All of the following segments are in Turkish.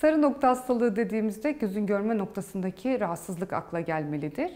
Sarı nokta hastalığı dediğimizde gözün görme noktasındaki rahatsızlık akla gelmelidir.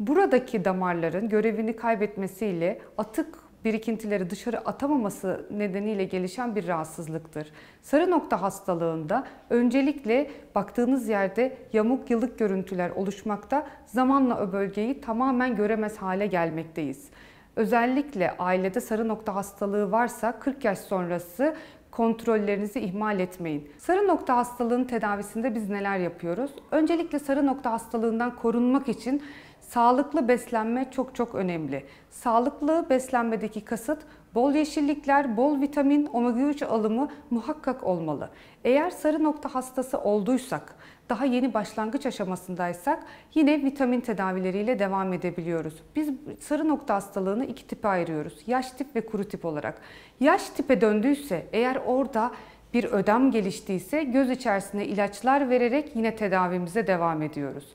Buradaki damarların görevini kaybetmesiyle atık birikintileri dışarı atamaması nedeniyle gelişen bir rahatsızlıktır. Sarı nokta hastalığında öncelikle baktığınız yerde yamuk yılık görüntüler oluşmakta, zamanla o bölgeyi tamamen göremez hale gelmekteyiz. Özellikle ailede sarı nokta hastalığı varsa 40 yaş sonrası kontrollerinizi ihmal etmeyin. Sarı nokta hastalığının tedavisinde biz neler yapıyoruz? Öncelikle sarı nokta hastalığından korunmak için Sağlıklı beslenme çok çok önemli. Sağlıklı beslenmedeki kasıt bol yeşillikler, bol vitamin, omega 3 alımı muhakkak olmalı. Eğer sarı nokta hastası olduysak, daha yeni başlangıç aşamasındaysak yine vitamin tedavileriyle devam edebiliyoruz. Biz sarı nokta hastalığını iki tipe ayırıyoruz. Yaş tip ve kuru tip olarak. Yaş tipe döndüyse eğer orada bir ödem geliştiyse göz içerisine ilaçlar vererek yine tedavimize devam ediyoruz.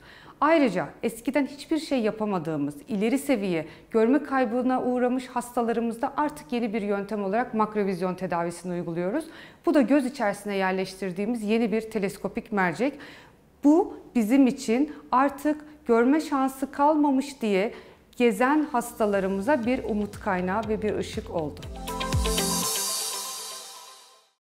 Ayrıca eskiden hiçbir şey yapamadığımız, ileri seviye görme kaybına uğramış hastalarımızda artık yeni bir yöntem olarak makrovizyon tedavisini uyguluyoruz. Bu da göz içerisine yerleştirdiğimiz yeni bir teleskopik mercek. Bu bizim için artık görme şansı kalmamış diye gezen hastalarımıza bir umut kaynağı ve bir ışık oldu.